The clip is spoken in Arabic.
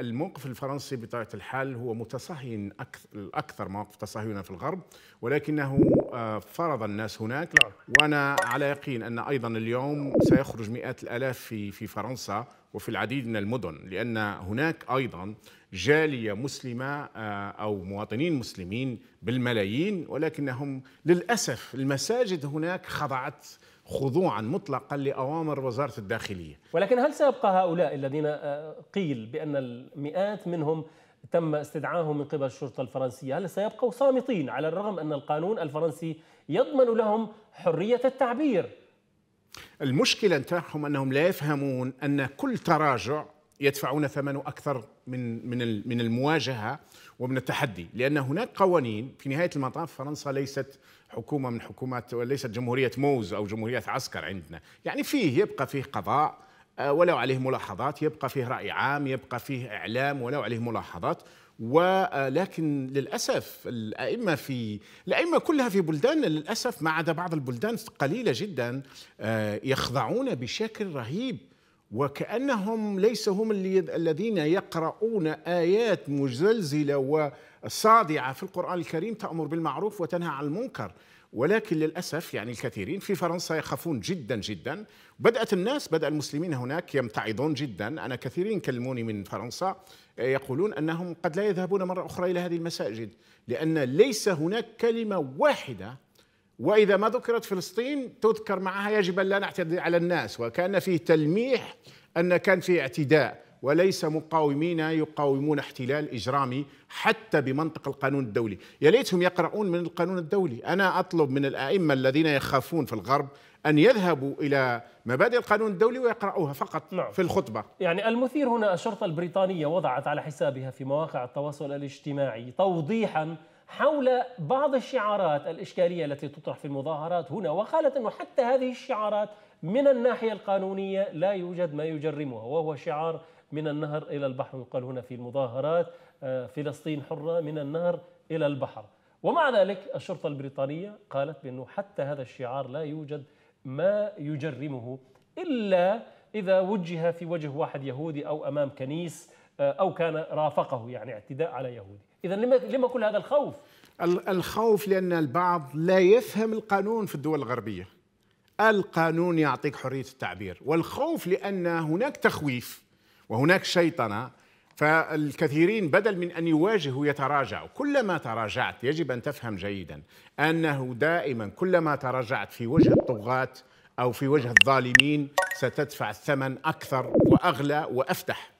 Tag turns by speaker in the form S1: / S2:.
S1: الموقف الفرنسي بطبيعه الحال هو متصهين أكثر مواقف تصهينا في الغرب ولكنه آه، فرض الناس هناك نعم. وانا على يقين ان ايضا اليوم سيخرج مئات الالاف في في فرنسا وفي العديد من المدن لان هناك ايضا جاليه مسلمه آه، او مواطنين مسلمين بالملايين ولكنهم للاسف المساجد هناك خضعت خضوعا مطلقا لاوامر وزاره الداخليه.
S2: ولكن هل سيبقى هؤلاء الذين آه، قيل بان المئات منهم تم استدعاهم من قبل الشرطه الفرنسيه، هل سيبقوا صامتين على الرغم ان القانون الفرنسي يضمن لهم حريه التعبير؟
S1: المشكله نتاعهم انهم لا يفهمون ان كل تراجع يدفعون ثمنه اكثر من من من المواجهه ومن التحدي لان هناك قوانين في نهايه المطاف فرنسا ليست حكومه من حكومات وليست جمهوريه موز او جمهوريه عسكر عندنا يعني فيه يبقى فيه قضاء آه، ولو عليه ملاحظات يبقى فيه راي عام يبقى فيه اعلام ولو عليه ملاحظات ولكن آه، للاسف الائمه في الائمه كلها في بلداننا للاسف ما عدا بعض البلدان قليله جدا آه، يخضعون بشكل رهيب وكأنهم ليس هم الذين يقرؤون آيات مزلزلة وصادعة في القرآن الكريم تأمر بالمعروف وتنهى عن المنكر ولكن للأسف يعني الكثيرين في فرنسا يخافون جدا جدا بدأت الناس بدأ المسلمين هناك يمتعضون جدا أنا كثيرين كلموني من فرنسا آه، يقولون أنهم قد لا يذهبون مرة أخرى إلى هذه المساجد لأن ليس هناك كلمة واحدة وإذا ما ذكرت فلسطين تذكر معها يجب أن لا نعتدي على الناس وكان فيه تلميح أن كان فيه اعتداء وليس مقاومين يقاومون احتلال إجرامي حتى بمنطق القانون الدولي يا ليتهم يقرؤون من القانون الدولي أنا أطلب من الآئمة الذين يخافون في الغرب أن يذهبوا إلى مبادئ القانون الدولي ويقرؤوها فقط نعم. في الخطبة
S2: يعني المثير هنا الشرطة البريطانية وضعت على حسابها في مواقع التواصل الاجتماعي توضيحاً حول بعض الشعارات الإشكالية التي تطرح في المظاهرات هنا وقالت أنه حتى هذه الشعارات من الناحية القانونية لا يوجد ما يجرمها وهو شعار من النهر إلى البحر يقال هنا في المظاهرات آه، فلسطين حرة من النهر إلى البحر ومع ذلك الشرطة البريطانية قالت بأنه حتى هذا الشعار لا يوجد ما يجرمه إلا إذا وجه في وجه واحد يهودي أو أمام كنيس آه، أو كان رافقه يعني اعتداء على يهودي إذا لما, لما كل هذا الخوف؟
S1: الخوف لأن البعض لا يفهم القانون في الدول الغربية القانون يعطيك حرية التعبير والخوف لأن هناك تخويف وهناك شيطنة فالكثيرين بدل من أن يواجهوا يتراجعوا كلما تراجعت يجب أن تفهم جيدا أنه دائما كلما تراجعت في وجه الطغاة أو في وجه الظالمين ستدفع الثمن أكثر وأغلى وأفتح